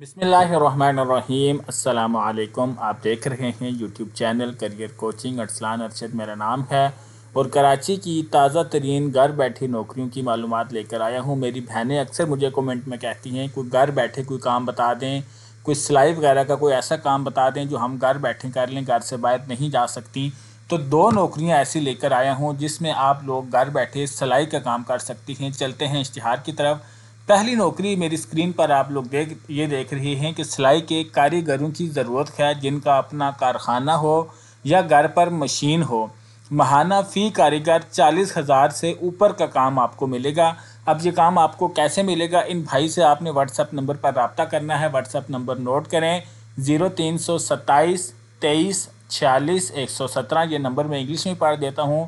बिसमीम् अल्लाम आप देख रहे हैं YouTube channel career coaching Arsalan Arshad मेरा नाम है और कराची की ताज़ा तरीन घर बैठे नौकरियों की मालूम लेकर आया हूँ मेरी बहनें अक्सर मुझे कमेंट में कहती हैं कोई घर बैठे कोई काम बता दें कोई सिलाई वगैरह का कोई ऐसा काम बता दें जो हम घर बैठे कर लें घर से बाहर नहीं जा सकती तो दो नौकरियां ऐसी लेकर आया हूं जिसमें आप लोग घर बैठे सिलाई का काम कर सकती हैं चलते हैं इश्तहार की तरफ पहली नौकरी मेरी स्क्रीन पर आप लोग देख ये देख रहे हैं कि सिलाई के कारीगरों की ज़रूरत है जिनका अपना कारखाना हो या घर पर मशीन हो महाना फ़ी कारीगर चालीस हज़ार से ऊपर का काम आपको मिलेगा अब ये काम आपको कैसे मिलेगा इन भाई से आपने व्हाट्सअप नंबर पर रबता करना है व्हाट्सअप नंबर नोट करें ज़ीरो तीन सौ सत्ताईस तेईस छियालीस एक सौ सत्रह ये नंबर मैं इंग्लिश में पढ़ देता हूँ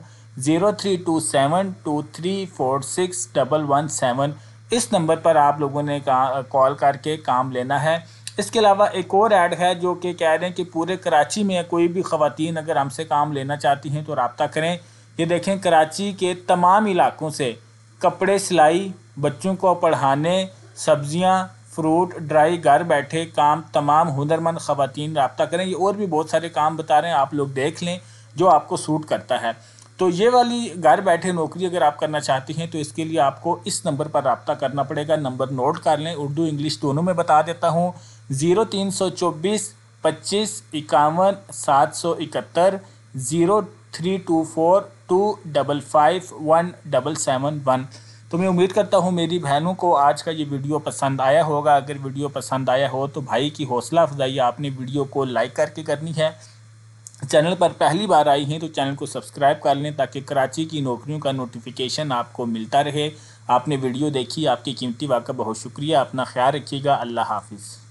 zero three two seven two three four six double one seven इस नंबर पर आप लोगों ने का कॉल करके काम लेना है इसके अलावा एक और ऐड है जो कि कह रहे हैं कि पूरे कराची में कोई भी ख़वान अगर हमसे काम लेना चाहती हैं तो रबता करें ये देखें कराची के तमाम इलाकों से कपड़े सिलाई बच्चों को पढ़ाने सब्ज़ियाँ फ्रूट ड्राई घर बैठे काम तमाम हुनरमंद ख़वान रबता करें ये और भी बहुत सारे काम बता रहे हैं आप लोग देख लें जो आपको सूट करता है तो ये वाली घर बैठे नौकरी अगर आप करना चाहती हैं तो इसके लिए आपको इस नंबर पर रबता करना पड़ेगा नंबर नोट कर लें उर्दू इंग्लिश दोनों में बता देता हूँ ज़ीरो तीन सौ चौबीस पच्चीस इक्यावन सात सौ इकहत्तर zero three two four two double five one double seven one तो मैं उम्मीद करता हूँ मेरी बहनों को आज का ये वीडियो पसंद आया होगा अगर वीडियो पसंद आया हो तो भाई की हौसला अफजाई आपने वीडियो को लाइक करके करनी है चैनल पर पहली बार आई हैं तो चैनल को सब्सक्राइब कर लें ताकि कराची की नौकरियों का नोटिफिकेशन आपको मिलता रहे आपने वीडियो देखी आपकी कीमती वाक़ बहुत शुक्रिया अपना ख्याल रखिएगा अल्लाह हाफिज़